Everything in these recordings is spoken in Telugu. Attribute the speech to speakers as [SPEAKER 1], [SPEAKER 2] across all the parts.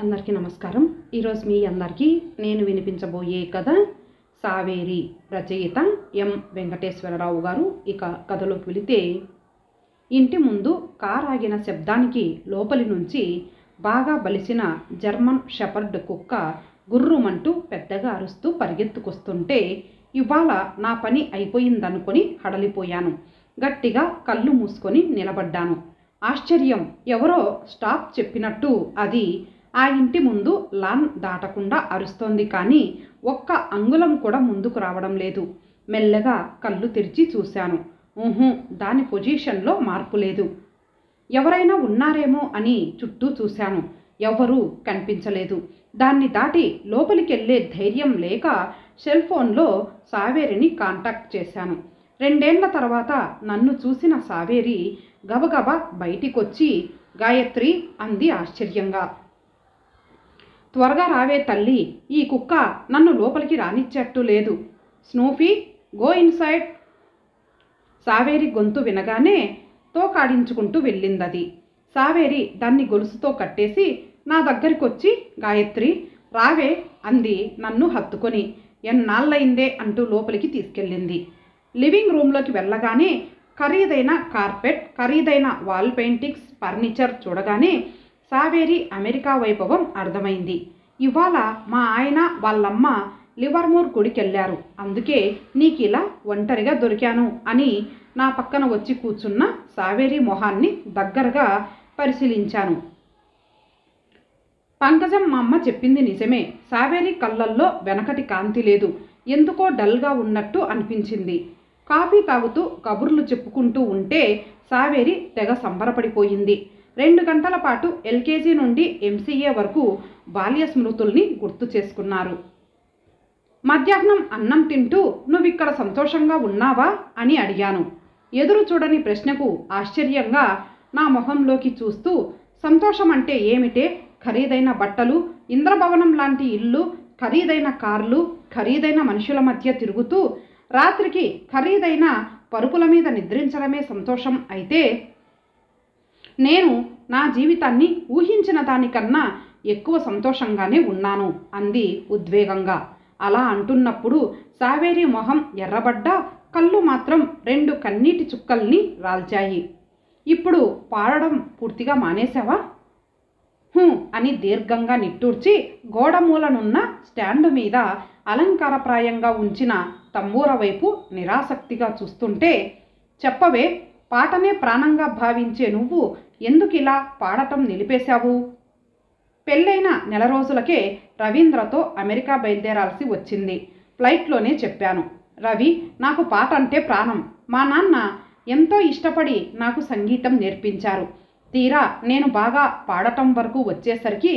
[SPEAKER 1] అందరికీ నమస్కారం ఈరోజు మీ అందరికీ నేను వినిపించబోయే కథ సావేరి రచయిత ఎం వెంకటేశ్వరరావు గారు ఇక కథలోకి వెళితే ఇంటి ముందు కారాగిన శబ్దానికి లోపలి నుంచి బాగా బలిసిన జర్మన్ షెపర్డ్ కుక్క గుర్రుమంటూ పెద్దగా అరుస్తూ పరిగెత్తుకొస్తుంటే ఇవాళ నా పని అయిపోయిందనుకొని హడలిపోయాను గట్టిగా కళ్ళు మూసుకొని నిలబడ్డాను ఆశ్చర్యం ఎవరో స్టాప్ చెప్పినట్టు అది ఆ ఇంటి ముందు లాన్ దాటకుండా అరుస్తోంది కానీ ఒక్క అంగుళం కూడా ముందుకు రావడం లేదు మెల్లగా కళ్ళు తెరిచి చూశాను దాని పొజిషన్లో మార్పు లేదు ఎవరైనా ఉన్నారేమో అని చుట్టూ చూశాను ఎవరూ కనిపించలేదు దాన్ని దాటి లోపలికెళ్లే ధైర్యం లేక సెల్ ఫోన్లో సావేరిని కాంటాక్ట్ చేశాను రెండేళ్ల తర్వాత నన్ను చూసిన సావేరి గబగబ బయటికొచ్చి గాయత్రి అంది ఆశ్చర్యంగా త్వరగా రావే తల్లి ఈ కుక్క నన్ను లోపలికి రానిచ్చేట్టు లేదు స్నూఫీ గో ఇన్సైడ్ సావేరి గొంతు వినగానే తోకాడించుకుంటూ వెళ్ళిందది సావేరి దాన్ని గొలుసుతో కట్టేసి నా వచ్చి గాయత్రి రావే అంది నన్ను హత్తుకొని ఎన్నాళ్ళయిందే అంటూ లోపలికి తీసుకెళ్ళింది లివింగ్ రూమ్లోకి వెళ్ళగానే ఖరీదైన కార్పెట్ ఖరీదైన వాల్ పెయింటింగ్స్ ఫర్నిచర్ చూడగానే సావేరి అమెరికా వైభవం అర్థమైంది ఇవాళ మా ఆయన వాళ్ళమ్మ లివర్మూర్ గుడికెళ్ళారు అందుకే నీకు ఇలా ఒంటరిగా దొరికాను అని నా పక్కన వచ్చి కూర్చున్న సావేరి మొహాన్ని దగ్గరగా పరిశీలించాను పంకజం మా అమ్మ చెప్పింది నిజమే సావేరి కళ్ళల్లో వెనకటి కాంతి లేదు ఎందుకో డల్గా ఉన్నట్టు అనిపించింది కాఫీ తాగుతూ కబుర్లు చెప్పుకుంటూ ఉంటే సావేరి తెగ సంబరపడిపోయింది రెండు గంటల పాటు ఎల్కేజీ నుండి ఎంసీఏ వరకు బాల్య స్మృతుల్ని గుర్తు చేసుకున్నారు మధ్యాహ్నం అన్నం తింటూ నువ్విక్కడ సంతోషంగా ఉన్నావా అని అడిగాను ఎదురు చూడని ప్రశ్నకు ఆశ్చర్యంగా నా మొహంలోకి చూస్తూ సంతోషం అంటే ఏమిటే ఖరీదైన బట్టలు ఇంద్రభవనం లాంటి ఇల్లు ఖరీదైన కార్లు ఖరీదైన మనుషుల మధ్య తిరుగుతూ రాత్రికి ఖరీదైన పరుపుల మీద నిద్రించడమే సంతోషం అయితే నేను నా జీవితాన్ని ఊహించిన దానికన్నా ఎక్కువ సంతోషంగానే ఉన్నాను అంది ఉద్వేగంగా అలా అంటున్నప్పుడు సావేరి మొహం ఎర్రబడ్డా కళ్ళు మాత్రం రెండు కన్నీటి చుక్కల్ని రాల్చాయి ఇప్పుడు పాడడం పూర్తిగా మానేశావా హూ అని దీర్ఘంగా నిట్టూర్చి గోడమూలనున్న స్టాండు మీద అలంకారప్రాయంగా ఉంచిన తంబూర వైపు నిరాసక్తిగా చూస్తుంటే చెప్పవే పాటనే ప్రాణంగా భావించే నువ్వు ఎందుకిలా పాడటం నిలిపేశావు పెళ్ళైన నెల రోజులకే రవీంద్రతో అమెరికా బయలుదేరాల్సి వచ్చింది ఫ్లైట్లోనే చెప్పాను రవి నాకు పాట అంటే ప్రాణం మా నాన్న ఎంతో ఇష్టపడి నాకు సంగీతం నేర్పించారు తీరా నేను బాగా పాడటం వరకు వచ్చేసరికి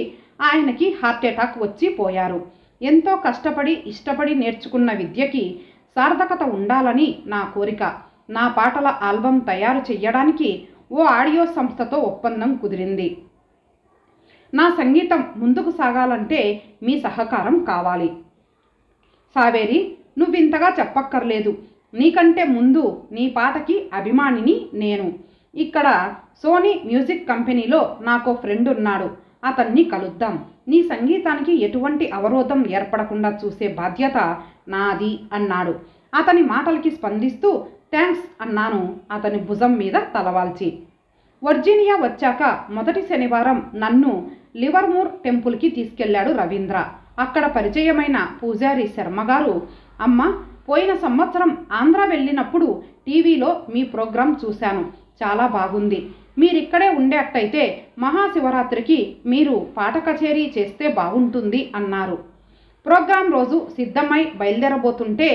[SPEAKER 1] ఆయనకి హార్ట్ అటాక్ వచ్చి పోయారు ఎంతో కష్టపడి ఇష్టపడి నేర్చుకున్న విద్యకి సార్థకత ఉండాలని నా కోరిక నా పాటల ఆల్బం తయారు చెయ్యడానికి ఓ ఆడియో సంస్థతో ఒప్పందం కుదిరింది నా సంగీతం ముందుకు సాగాలంటే మీ సహకారం కావాలి సావేరి నువ్వింతగా చెప్పక్కర్లేదు నీకంటే ముందు నీ పాటకి అభిమానిని నేను ఇక్కడ సోనీ మ్యూజిక్ కంపెనీలో నాకు ఫ్రెండ్ ఉన్నాడు అతన్ని కలుద్దాం నీ సంగీతానికి ఎటువంటి అవరోధం ఏర్పడకుండా చూసే బాధ్యత నాది అన్నాడు అతని మాటలకి స్పందిస్తూ థ్యాంక్స్ అన్నాను అతని భుజం మీద తలవాల్చి వర్జీనియా వచ్చాక మొదటి శనివారం నన్ను లివర్మూర్ టెంపుల్కి తీసుకెళ్లాడు రవీంద్ర అక్కడ పరిచయమైన పూజారి శర్మగారు అమ్మ పోయిన సంవత్సరం ఆంధ్ర వెళ్ళినప్పుడు టీవీలో మీ ప్రోగ్రాం చూశాను చాలా బాగుంది మీరిక్కడే ఉండేట్టయితే మహాశివరాత్రికి మీరు పాట కచేరీ చేస్తే బాగుంటుంది అన్నారు ప్రోగ్రాం రోజు సిద్ధమై బయలుదేరబోతుంటే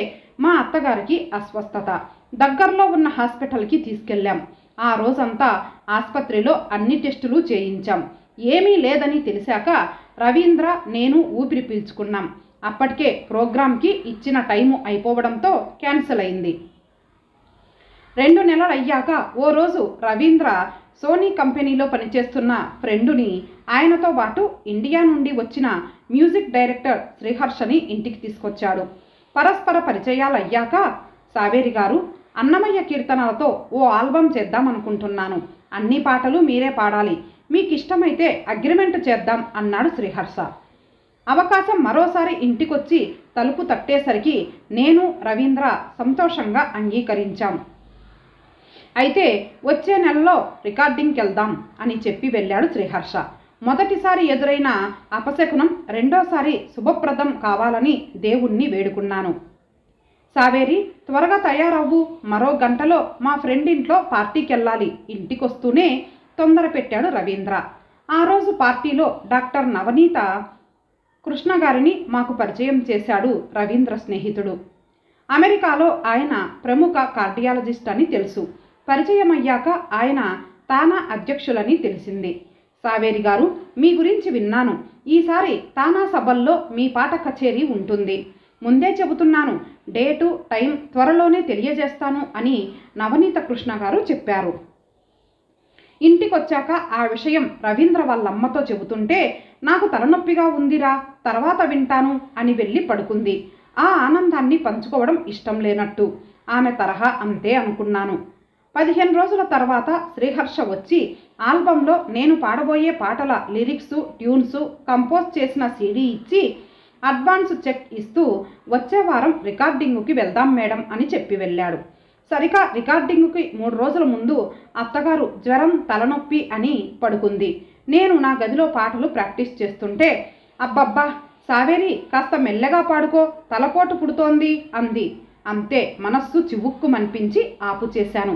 [SPEAKER 1] మా అత్తగారికి అస్వస్థత దగ్గరలో ఉన్న హాస్పిటల్కి తీసుకెళ్ళాం ఆ రోజంతా ఆసుపత్రిలో అన్ని టెస్టులు చేయించాం ఏమీ లేదని తెలిసాక రవీంద్ర నేను ఊపిరి పీల్చుకున్నాం అప్పటికే ప్రోగ్రాంకి ఇచ్చిన టైము అయిపోవడంతో క్యాన్సిల్ అయింది రెండు నెలలు అయ్యాక ఓ రోజు రవీంద్ర సోనీ కంపెనీలో పనిచేస్తున్న ఫ్రెండుని ఆయనతో పాటు ఇండియా నుండి వచ్చిన మ్యూజిక్ డైరెక్టర్ శ్రీహర్షని ఇంటికి తీసుకొచ్చాడు పరస్పర పరిచయాలు అయ్యాక సావేరి గారు అన్నమయ్య కీర్తనలతో ఓ ఆల్బమ్ చేద్దాం అనుకుంటున్నాను అన్ని పాటలు మీరే పాడాలి మీకు ఇష్టమైతే అగ్రిమెంట్ చేద్దాం అన్నాడు శ్రీహర్ష అవకాశం మరోసారి ఇంటికొచ్చి తలుపు తట్టేసరికి నేను రవీంద్ర సంతోషంగా అంగీకరించాం అయితే వచ్చే నెలలో రికార్డింగ్కి వెళ్దాం అని చెప్పి వెళ్ళాడు శ్రీహర్ష మొదటిసారి ఎదురైన అపశకునం రెండోసారి శుభప్రదం కావాలని దేవుణ్ణి వేడుకున్నాను సావేరి త్వరగా తయారవ్వు మరో గంటలో మా ఫ్రెండ్ ఇంట్లో పార్టీకి వెళ్ళాలి ఇంటికొస్తూనే తొందర పెట్టాడు రవీంద్ర ఆ రోజు పార్టీలో డాక్టర్ నవనీత కృష్ణ గారిని మాకు పరిచయం చేశాడు రవీంద్ర స్నేహితుడు అమెరికాలో ఆయన ప్రముఖ కార్డియాలజిస్ట్ అని తెలుసు పరిచయం అయ్యాక ఆయన తానా అధ్యక్షులని తెలిసింది సావేరి గారు మీ గురించి విన్నాను ఈసారి తానా సభల్లో మీ పాట కచేరీ ఉంటుంది ముందే చెబుతున్నాను డేటు టైం త్వరలోనే తెలియజేస్తాను అని నవనీత కృష్ణ గారు చెప్పారు ఇంటికొచ్చాక ఆ విషయం రవీంద్ర వాళ్ళమ్మతో చెబుతుంటే నాకు తలనొప్పిగా ఉందిరా తర్వాత వింటాను అని వెళ్ళి పడుకుంది ఆ ఆనందాన్ని పంచుకోవడం ఇష్టం లేనట్టు ఆమె తరహా అంతే అనుకున్నాను పదిహేను రోజుల తర్వాత శ్రీహర్ష వచ్చి ఆల్బంలో నేను పాడబోయే పాటల లిరిక్స్ ట్యూన్సు కంపోజ్ చేసిన సీడీ ఇచ్చి అడ్వాన్స్ చెక్ ఇస్తూ వచ్చే వారం రికార్డింగ్కి వెళ్దాం మేడం అని చెప్పి వెళ్ళాడు సరిగా రికార్డింగ్కి మూడు రోజుల ముందు అత్తగారు జ్వరం తలనొప్పి అని పడుకుంది నేను నా గదిలో పాటలు ప్రాక్టీస్ చేస్తుంటే అబ్బబ్బా సావేరి కాస్త మెల్లగా పాడుకో తలపోటు పుడుతోంది అంది అంతే మనస్సు చివుక్కుమనిపించి ఆపు చేశాను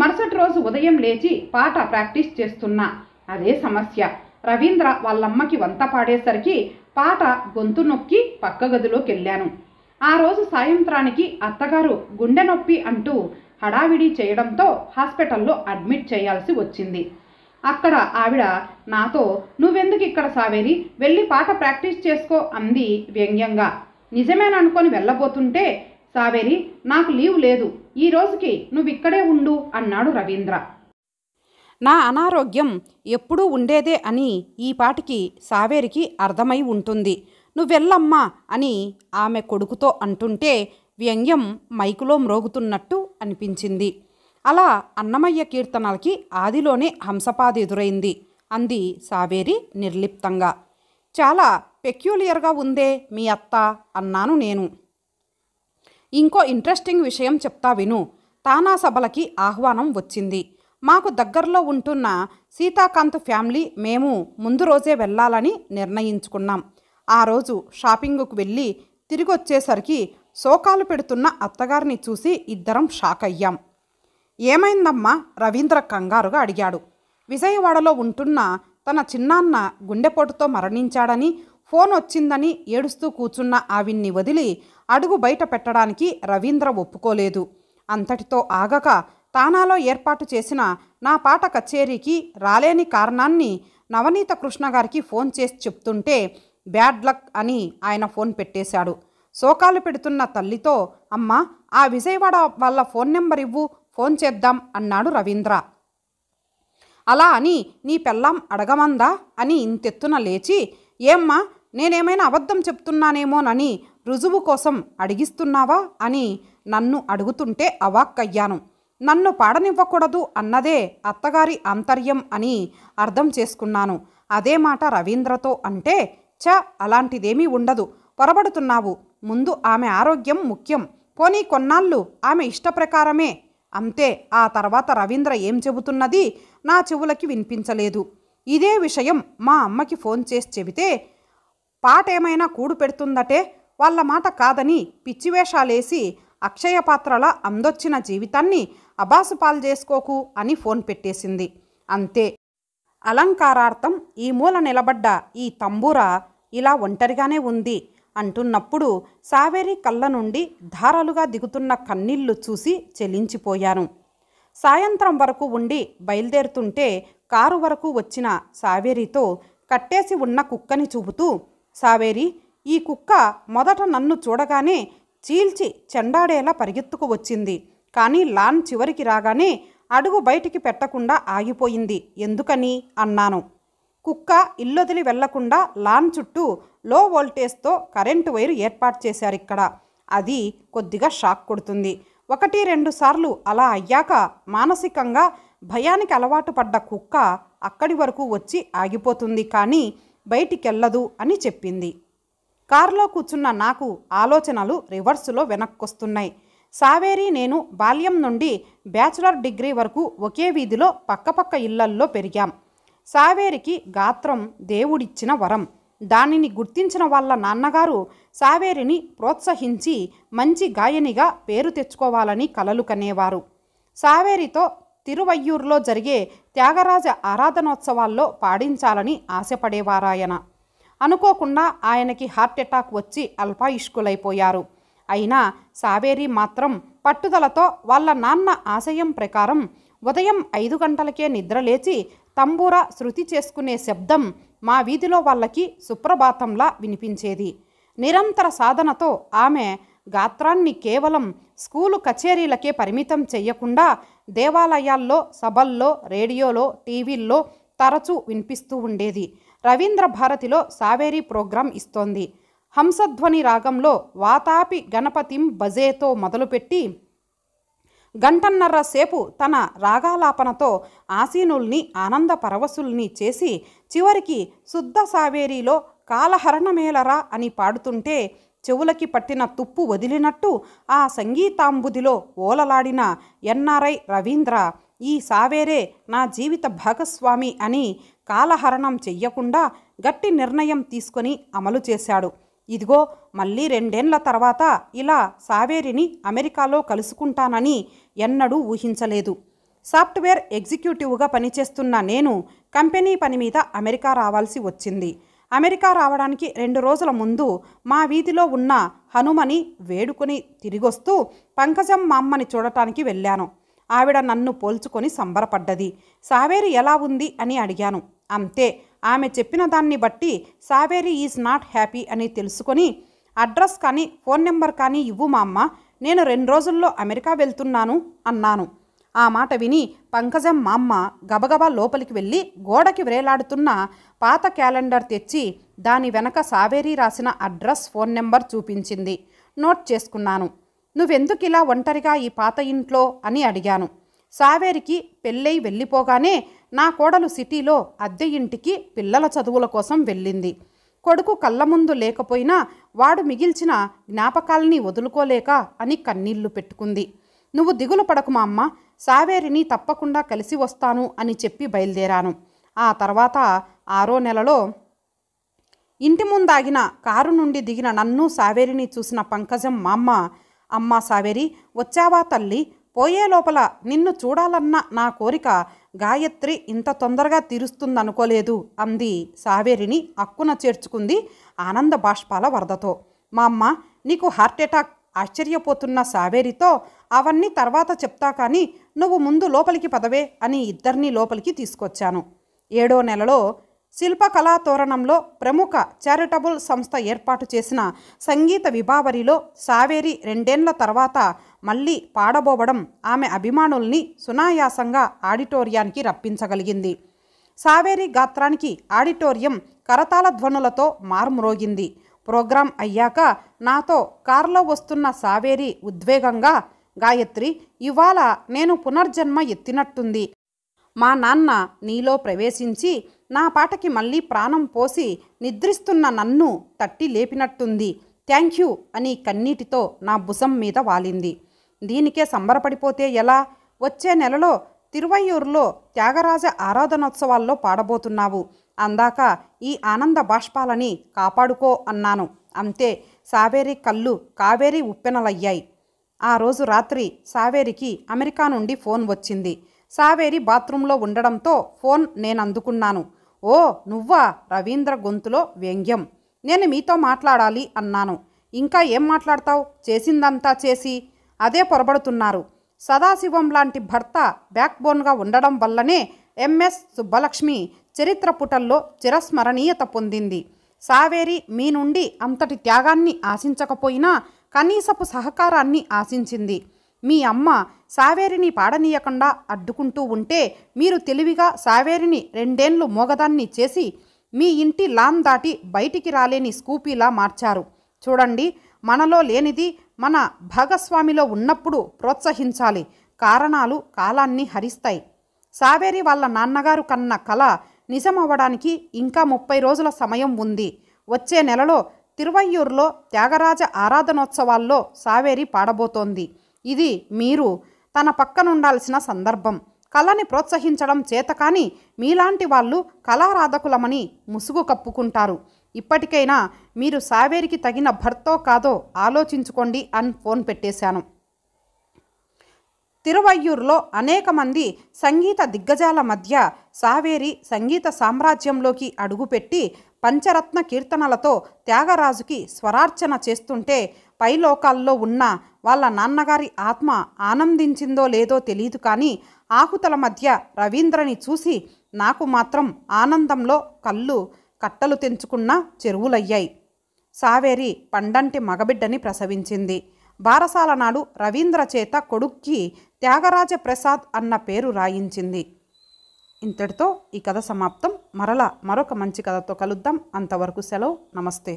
[SPEAKER 1] మరుసటి రోజు ఉదయం లేచి పాట ప్రాక్టీస్ చేస్తున్నా అదే సమస్య రవీంద్ర వాళ్ళమ్మకి వంత పాడేసరికి పాట గొంతు నొక్కి పక్క గదిలోకి వెళ్ళాను ఆ రోజు సాయంత్రానికి అత్తగారు గుండె నొప్పి అంటూ హడావిడి చేయడంతో హాస్పిటల్లో అడ్మిట్ చేయాల్సి వచ్చింది అక్కడ ఆవిడ నాతో నువ్వెందుకు ఇక్కడ సావేరి వెళ్ళి పాట ప్రాక్టీస్ చేసుకో అంది వ్యంగ్యంగా నిజమేననుకొని వెళ్ళబోతుంటే సావేరి నాకు లీవ్ లేదు ఈ రోజుకి నువ్వు ఇక్కడే ఉండు అన్నాడు రవీంద్ర నా అనారోగ్యం ఎప్పుడూ ఉండేదే అని ఈ పాటికి సావేరికి అర్థమై ఉంటుంది నువ్వెల్లమ్మా అని ఆమె కొడుకుతో అంటుంటే వ్యంగ్యం మైకులో మ్రోగుతున్నట్టు అనిపించింది అలా అన్నమయ్య కీర్తనలకి ఆదిలోనే హంసపాది ఎదురైంది అంది సావేరి నిర్లిప్తంగా చాలా పెక్యులియర్గా ఉందే మీ అత్త అన్నాను నేను ఇంకో ఇంట్రెస్టింగ్ విషయం చెప్తా విను తానా సభలకి ఆహ్వానం వచ్చింది మాకు దగ్గరలో ఉంటున్న సీతాకాంత్ ఫ్యామిలీ మేము ముందు రోజే వెళ్ళాలని నిర్ణయించుకున్నాం ఆ రోజు షాపింగ్కు వెళ్ళి తిరిగి వచ్చేసరికి శోకాలు పెడుతున్న అత్తగారిని చూసి ఇద్దరం షాక్ అయ్యాం ఏమైందమ్మా రవీంద్ర కంగారుగా అడిగాడు విజయవాడలో ఉంటున్న తన చిన్నాన్న గుండెపోటుతో మరణించాడని ఫోన్ వచ్చిందని ఏడుస్తూ కూర్చున్న ఆవిన్ని వదిలి అడుగు బయట పెట్టడానికి రవీంద్ర ఒప్పుకోలేదు అంతటితో ఆగక తానాలో ఏర్పాటు చేసిన నా పాట కచేరీకి రాలేని కారణాన్ని నవనీత కృష్ణ గారికి ఫోన్ చేసి చెప్తుంటే బ్యాడ్ లక్ అని ఆయన ఫోన్ పెట్టేశాడు శోకాలు పెడుతున్న తల్లితో అమ్మ ఆ విజయవాడ వాళ్ళ ఫోన్ నెంబర్ ఇవ్వు ఫోన్ చేద్దాం అన్నాడు రవీంద్ర అలా అని నీ పెళ్ళాం అడగమందా అని ఇంతెత్తున లేచి ఏమ్మా నేనేమైనా అబద్ధం చెప్తున్నానేమోనని రుజువు కోసం అడిగిస్తున్నావా అని నన్ను అడుగుతుంటే అవాక్కయ్యాను నన్ను పాడనివ్వకూడదు అన్నదే అత్తగారి అంతర్యం అని అర్థం చేసుకున్నాను అదే మాట రవీంద్రతో అంటే చ అలాంటిదేమీ ఉండదు పొరబడుతున్నావు ముందు ఆమె ఆరోగ్యం ముఖ్యం పోనీ కొన్నాళ్ళు ఆమె ఇష్టప్రకారమే అంతే ఆ తర్వాత రవీంద్ర ఏం చెబుతున్నది నా చెవులకి వినిపించలేదు ఇదే విషయం మా అమ్మకి ఫోన్ చేసి చెబితే పాటేమైనా కూడు పెడుతుందటే వాళ్ళ మాట కాదని పిచ్చివేషాలేసి అక్షయ పాత్రల అందొచ్చిన జీవితాన్ని అబాసు పాలు చేసుకోకు అని ఫోన్ పెట్టేసింది అంతే అలంకారార్థం ఈ మూల నిలబడ్డ ఈ తంబూర ఇలా ఒంటరిగానే ఉంది అంటున్నప్పుడు సావేరి కళ్ళ నుండి ధారలుగా దిగుతున్న కన్నీళ్లు చూసి చెలించిపోయాను సాయంత్రం వరకు ఉండి బయలుదేరుతుంటే కారు వరకు వచ్చిన సావేరితో కట్టేసి ఉన్న కుక్కని చూపుతూ సావేరి ఈ కుక్క మొదట నన్ను చూడగానే చీల్చి చెండాడేలా పరిగెత్తుకు వచ్చింది కానీ లాన్ చివరికి రాగానే అడుగు బయటికి పెట్టకుండా ఆగిపోయింది ఎందుకని అన్నాను కుక్క ఇల్లొదిలి వెళ్లకుండా లాన్ చుట్టూ లో వోల్టేజ్తో కరెంటు వైరు ఏర్పాటు చేశారు ఇక్కడ అది కొద్దిగా షాక్ కొడుతుంది ఒకటి రెండు సార్లు అలా అయ్యాక మానసికంగా భయానికి అలవాటు పడ్డ కుక్క అక్కడి వరకు వచ్చి ఆగిపోతుంది కానీ బయటికెళ్ళదు అని చెప్పింది కారులో కూర్చున్న నాకు ఆలోచనలు రివర్సులో వెనక్కొస్తున్నాయి సావేరి నేను బాల్యం నుండి బ్యాచులర్ డిగ్రీ వరకు ఒకే వీధిలో పక్కపక్క ఇళ్లల్లో పెరిగాం సావేరికి గాత్రం దేవుడిచ్చిన వరం దానిని గుర్తించిన వాళ్ళ నాన్నగారు సావేరిని ప్రోత్సహించి మంచి గాయనిగా పేరు తెచ్చుకోవాలని కలలు కనేవారు సావేరితో తిరువయ్యూరులో జరిగే త్యాగరాజ ఆరాధనోత్సవాల్లో పాడించాలని ఆశపడేవారాయన అనుకోకుండా ఆయనకి హార్ట్ అటాక్ వచ్చి అల్పాయుష్కులైపోయారు అయినా సావేరి మాత్రం పట్టుదలతో వాళ్ళ నాన్న ఆశయం ప్రకారం ఉదయం ఐదు గంటలకే నిద్రలేచి తంబూర శృతి చేసుకునే శబ్దం మా వీధిలో వాళ్ళకి సుప్రభాతంలా వినిపించేది నిరంతర సాధనతో ఆమె గాత్రాన్ని కేవలం స్కూలు కచేరీలకే పరిమితం చేయకుండా దేవాలయాల్లో సభల్లో రేడియోలో టీవీల్లో తరచూ వినిపిస్తూ ఉండేది రవీంద్ర భారతిలో సావేరి ప్రోగ్రాం ఇస్తోంది హంసధ్వని రాగంలో వాతాపి గణపతిం బజేతో మొదలుపెట్టి గంటన్నర సేపు తన రాగాలాపనతో ఆసీనుల్ని ఆనంద పరవశుల్ని చేసి చివరికి శుద్ధ సావేరిలో కాలహరణమేలరా అని పాడుతుంటే చెవులకి పట్టిన తుప్పు వదిలినట్టు ఆ సంగీతాంబుదిలో ఓలలాడిన ఎన్ఆర్ఐ రవీంద్ర ఈ సావేరే నా జీవిత భాగస్వామి అని కాలహరణం చెయ్యకుండా గట్టి నిర్ణయం తీసుకొని అమలు చేశాడు ఇదిగో మళ్ళీ రెండేండ్ల తర్వాత ఇలా సావేరిని అమెరికాలో కలుసుకుంటానని ఎన్నడూ ఊహించలేదు సాఫ్ట్వేర్ ఎగ్జిక్యూటివ్గా పనిచేస్తున్న నేను కంపెనీ పని మీద అమెరికా రావాల్సి వచ్చింది అమెరికా రావడానికి రెండు రోజుల ముందు మా వీధిలో ఉన్న హనుమని వేడుకొని తిరిగొస్తూ పంకజం మా అమ్మని చూడటానికి వెళ్ళాను ఆవిడ నన్ను పోల్చుకొని సంబరపడ్డది సావేరి ఎలా ఉంది అని అడిగాను అంతే ఆమె చెప్పిన దాన్ని బట్టి సావేరి ఈజ్ నాట్ హ్యాపీ అని తెలుసుకొని అడ్రస్ కానీ ఫోన్ నెంబర్ కానీ ఇవ్వు మా అమ్మ నేను రెండు రోజుల్లో అమెరికా వెళ్తున్నాను అన్నాను ఆ మాట విని పంకజం మా అమ్మ గబగబా లోపలికి వెళ్ళి గోడకి వ్రేలాడుతున్న పాత క్యాలెండర్ తెచ్చి దాని వెనక సావేరి రాసిన అడ్రస్ ఫోన్ నెంబర్ చూపించింది నోట్ చేసుకున్నాను నువ్వెందుకు ఇలా ఒంటరిగా ఈ పాత ఇంట్లో అని అడిగాను సావేరికి పెళ్ళై వెళ్ళిపోగానే నా కోడలు సిటీలో అద్దె ఇంటికి పిల్లల చదువుల కోసం వెళ్ళింది కొడుకు కళ్ళ ముందు లేకపోయినా వాడు మిగిల్చిన జ్ఞాపకాల్ని వదులుకోలేక అని కన్నీళ్లు పెట్టుకుంది నువ్వు దిగులు పడకు మా అమ్మ సావేరిని తప్పకుండా కలిసి వస్తాను అని చెప్పి బయలుదేరాను ఆ తర్వాత ఆరో నెలలో ఇంటి ముందాగిన కారు నుండి దిగిన నన్ను సావేరిని చూసిన పంకజం మా అమ్మ అమ్మ సావేరి వచ్చావా తల్లి పోయే లోపల నిన్ను చూడాలన్న నా కోరిక గాయత్రి ఇంత తొందరగా తీరుస్తుందనుకోలేదు అంది సావేరిని అక్కున చేర్చుకుంది ఆనంద బాష్పాల వరదతో మా అమ్మ నీకు హార్ట్అటాక్ ఆశ్చర్యపోతున్న సావేరితో అవన్నీ తర్వాత చెప్తా కానీ నువ్వు ముందు లోపలికి పదవే అని ఇద్దరినీ లోపలికి తీసుకొచ్చాను ఏడో నెలలో శిల్పకళా తోరణంలో ప్రముఖ చారిటబుల్ సంస్థ ఏర్పాటు చేసిన సంగీత విభావరిలో సావేరి రెండేండ్ల తర్వాత మళ్ళీ పాడబోవడం ఆమె అభిమానుల్ని సునాయాసంగా ఆడిటోరియానికి రప్పించగలిగింది సావేరి గాత్రానికి ఆడిటోరియం కరతాల ధ్వనులతో మార్మురోగింది ప్రోగ్రాం అయ్యాక నాతో కారులో వస్తున్న సావేరి ఉద్వేగంగా గాయత్రి ఇవాళ నేను పునర్జన్మ ఎత్తినట్టుంది మా నాన్న నీలో ప్రవేశించి నా పాటకి మళ్ళీ ప్రాణం పోసి నిద్రిస్తున్న నన్ను తట్టి లేపినట్టుంది థ్యాంక్ యూ అని కన్నీటితో నా భుసం మీద వాలింది దీనికే సంబరపడిపోతే ఎలా వచ్చే నెలలో తిరువయ్యూరులో త్యాగరాజ ఆరాధనోత్సవాల్లో పాడబోతున్నావు అందాక ఈ ఆనంద బాష్పాలని కాపాడుకో అన్నాను అంతే సావేరి కళ్ళు కావేరి ఉప్పెనలయ్యాయి ఆ రోజు రాత్రి సావేరికి అమెరికా నుండి ఫోన్ వచ్చింది సావేరి బాత్రూంలో ఉండడంతో ఫోన్ నేను అందుకున్నాను ఓ నువ్వా రవీంద్ర గొంతులో వ్యంగ్యం నేను మీతో మాట్లాడాలి అన్నాను ఇంకా ఏం మాట్లాడతావు చేసిందంతా చేసి అదే పొరబడుతున్నారు సదాశివం లాంటి భర్త బ్యాక్బోన్గా ఉండడం వల్లనే ఎంఎస్ సుబ్బలక్ష్మి చరిత్ర పుటల్లో చిరస్మరణీయత పొందింది సావేరి మీ నుండి అంతటి త్యాగాన్ని ఆశించకపోయినా కనీసపు సహకారాన్ని ఆశించింది మీ అమ్మ సావేరిని పాడనీయకుండా అడ్డుకుంటూ ఉంటే మీరు తెలివిగా సావేరిని రెండేండ్లు మోగదాన్ని చేసి మీ ఇంటి లాన్ దాటి బయటికి రాలేని స్కూపీలా మార్చారు చూడండి మనలో లేనిది మన భాగస్వామిలో ఉన్నప్పుడు ప్రోత్సహించాలి కారణాలు కాలాన్ని హరిస్తాయి సావేరి వాళ్ళ నాన్నగారు కన్న కళ నిజమవ్వడానికి ఇంకా ముప్పై రోజుల సమయం ఉంది వచ్చే నెలలో తిరువయ్యూరులో త్యాగరాజ ఆరాధనోత్సవాల్లో సావేరి పాడబోతోంది ఇది మీరు తన పక్కనుండాల్సిన సందర్భం కళని ప్రోత్సహించడం చేత కానీ మీలాంటి వాళ్ళు కళారాధకులమని ముసుగు కప్పుకుంటారు ఇప్పటికైనా మీరు సావేరికి తగిన భర్తో కాదో ఆలోచించుకోండి అని ఫోన్ పెట్టేశాను తిరువయ్యూరులో అనేక మంది సంగీత దిగ్గజాల మధ్య సావేరి సంగీత సామ్రాజ్యంలోకి అడుగుపెట్టి పంచరత్న కీర్తనలతో త్యాగరాజుకి స్వరార్చన చేస్తుంటే పైలోకాల్లో ఉన్న వాళ్ళ నాన్నగారి ఆత్మ ఆనందించిందో లేదో తెలియదు కానీ ఆకుతల మధ్య రవీంద్రని చూసి నాకు మాత్రం ఆనందంలో కళ్ళు కట్టలు తెంచుకున్న చెరువులయ్యాయి సావేరి పండంటి మగబిడ్డని ప్రసవించింది బారసాల నాడు రవీంద్ర చేత కొడుక్కి త్యాగరాజ ప్రసాద్ అన్న పేరు రాయించింది ఇంతటితో ఈ కథ సమాప్తం మరలా మరొక మంచి కథతో కలుద్దాం అంతవరకు సెలవు నమస్తే